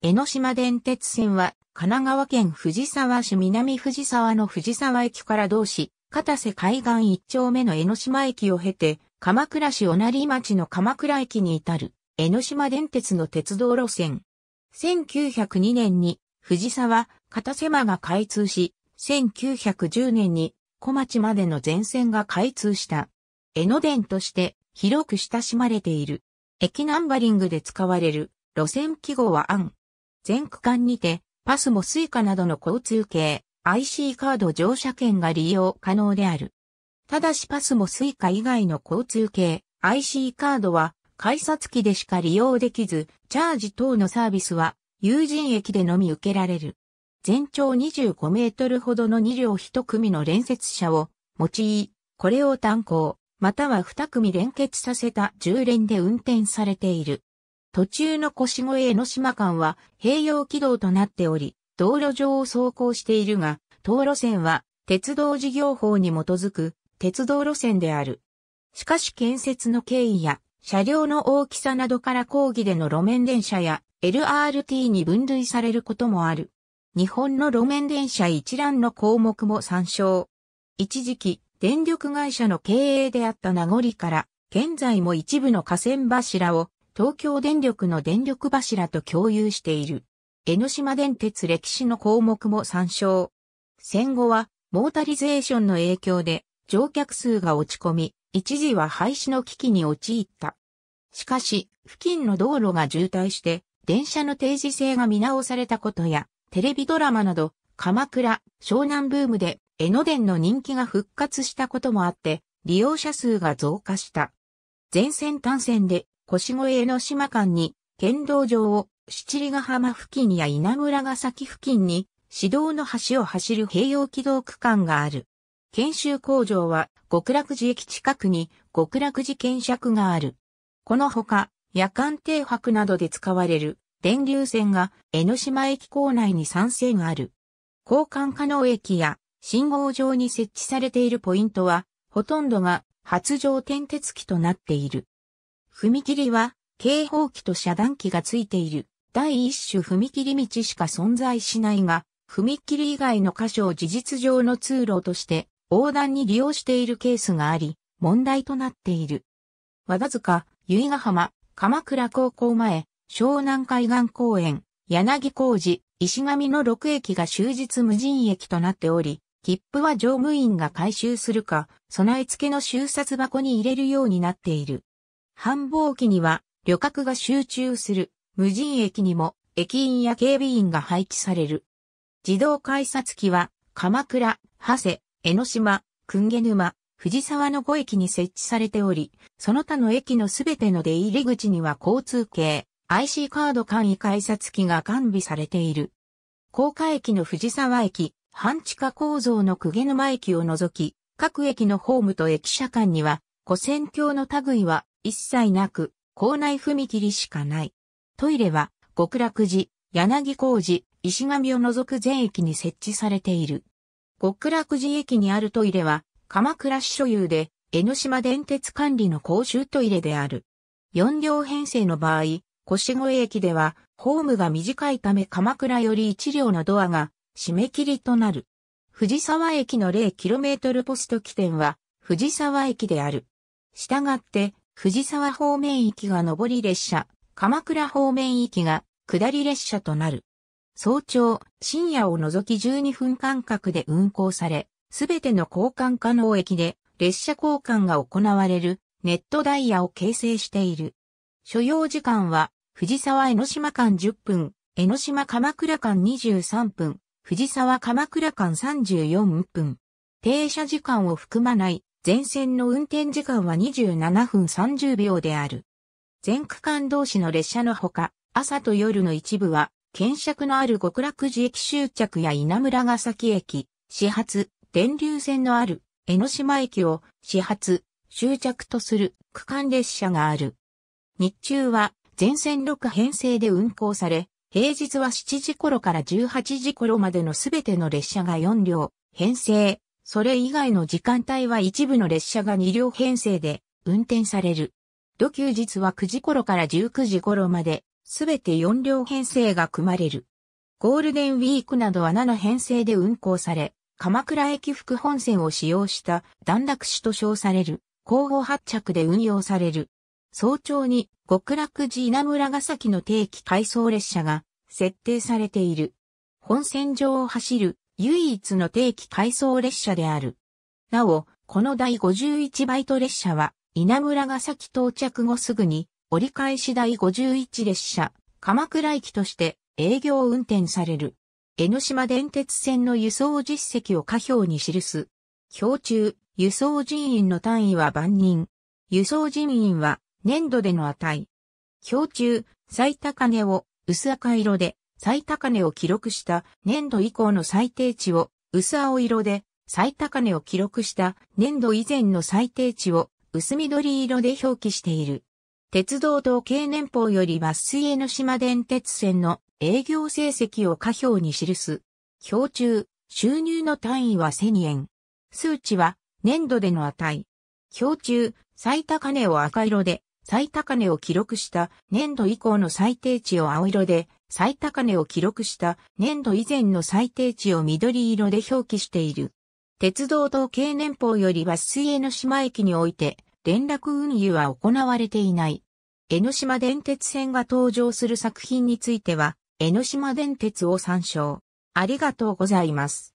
江ノ島電鉄線は、神奈川県藤沢市南藤沢の藤沢駅から同市、片瀬海岸一丁目の江ノ島駅を経て、鎌倉市小成町の鎌倉駅に至る、江ノ島電鉄の鉄道路線。1902年に、藤沢、片瀬間が開通し、1910年に、小町までの全線が開通した。江ノ電として、広く親しまれている。駅ナンバリングで使われる、路線記号は案。全区間にて、パスもスイカなどの交通系、IC カード乗車券が利用可能である。ただしパスもスイカ以外の交通系、IC カードは、改札機でしか利用できず、チャージ等のサービスは、有人駅でのみ受けられる。全長25メートルほどの2両1組の連接車を用い、これを単行、または2組連結させた10連で運転されている。途中の越越江ノ島間は併用軌道となっており、道路上を走行しているが、道路線は鉄道事業法に基づく鉄道路線である。しかし建設の経緯や車両の大きさなどから講義での路面電車や LRT に分類されることもある。日本の路面電車一覧の項目も参照。一時期、電力会社の経営であった名残から、現在も一部の河川柱を東京電力の電力柱と共有している。江ノ島電鉄歴史の項目も参照。戦後は、モータリゼーションの影響で、乗客数が落ち込み、一時は廃止の危機に陥った。しかし、付近の道路が渋滞して、電車の定時制が見直されたことや、テレビドラマなど、鎌倉、湘南ブームで、江ノ電の人気が復活したこともあって、利用者数が増加した。全線単線で越越江ノ島間に、県道上を七里ヶ浜付近や稲村ヶ崎付近に、市道の橋を走る併用軌道区間がある。研修工場は極楽寺駅近くに極楽寺検釈がある。このほか、夜間停泊などで使われる電流線が江ノ島駅構内に3線ある。交換可能駅や信号場に設置されているポイントは、ほとんどが発情転鉄機となっている。踏切は、警報器と遮断機がついている。第一種踏切道しか存在しないが、踏切以外の箇所を事実上の通路として横断に利用しているケースがあり、問題となっている。和田塚、由比ヶ浜、鎌倉高校前、湘南海岸公園、柳工事、石上の6駅が終日無人駅となっており、切符は乗務員が回収するか、備え付けの収札箱に入れるようになっている。繁忙期には旅客が集中する無人駅にも駅員や警備員が配置される。自動改札機は鎌倉、長谷、江ノ島、訓下沼、藤沢の5駅に設置されており、その他の駅のすべての出入り口には交通系、IC カード簡易改札機が完備されている。高架駅の藤沢駅、半地下構造の久下沼駅を除き、各駅のホームと駅舎間には、古線橋の類は一切なく、校内踏切しかない。トイレは、極楽寺、柳小寺、石神を除く全駅に設置されている。極楽寺駅にあるトイレは、鎌倉市所有で、江ノ島電鉄管理の公衆トイレである。4両編成の場合、越越駅では、ホームが短いため鎌倉より1両のドアが、締め切りとなる。藤沢駅の 0km ポスト起点は、藤沢駅である。したがって、藤沢方面行きが上り列車、鎌倉方面行きが下り列車となる。早朝、深夜を除き12分間隔で運行され、すべての交換可能駅で列車交換が行われるネットダイヤを形成している。所要時間は、藤沢江ノ島間10分、江ノ島鎌倉間23分、藤沢鎌倉間34分。停車時間を含まない全線の運転時間は27分30秒である。全区間同士の列車のほか、朝と夜の一部は、検釈のある極楽寺駅終着や稲村ヶ崎駅、始発、電流線のある江ノ島駅を始発、終着とする区間列車がある。日中は全線6編成で運行され、平日は7時頃から18時頃までの全ての列車が4両、編成、それ以外の時間帯は一部の列車が2両編成で運転される。土休日は9時頃から19時頃まで、すべて4両編成が組まれる。ゴールデンウィークなどは7編成で運行され、鎌倉駅副本線を使用した段落紙と称される、交互発着で運用される。早朝に極楽寺稲村ヶ崎の定期回送列車が設定されている。本線上を走る唯一の定期回送列車である。なお、この第51バイト列車は、稲村ヶ崎到着後すぐに、折り返し第51列車、鎌倉駅として営業運転される。江ノ島電鉄線の輸送実績を下表に記す。表中、輸送人員の単位は万人。輸送人員は年度での値。表中、最高値を薄赤色で、最高値を記録した年度以降の最低値を薄青色で、最高値を記録した年度以前の最低値を薄緑色で表記している。鉄道統計年報より抜粋江ノ島電鉄線の営業成績を下表に記す。表中、収入の単位は1000円。数値は年度での値。表中、最高値を赤色で、最高値を記録した年度以降の最低値を青色で、最高値を記録した年度以前の最低値を緑色で表記している。鉄道統計年報よりは水江ノ島駅において連絡運輸は行われていない。江ノ島電鉄線が登場する作品については、江ノ島電鉄を参照。ありがとうございます。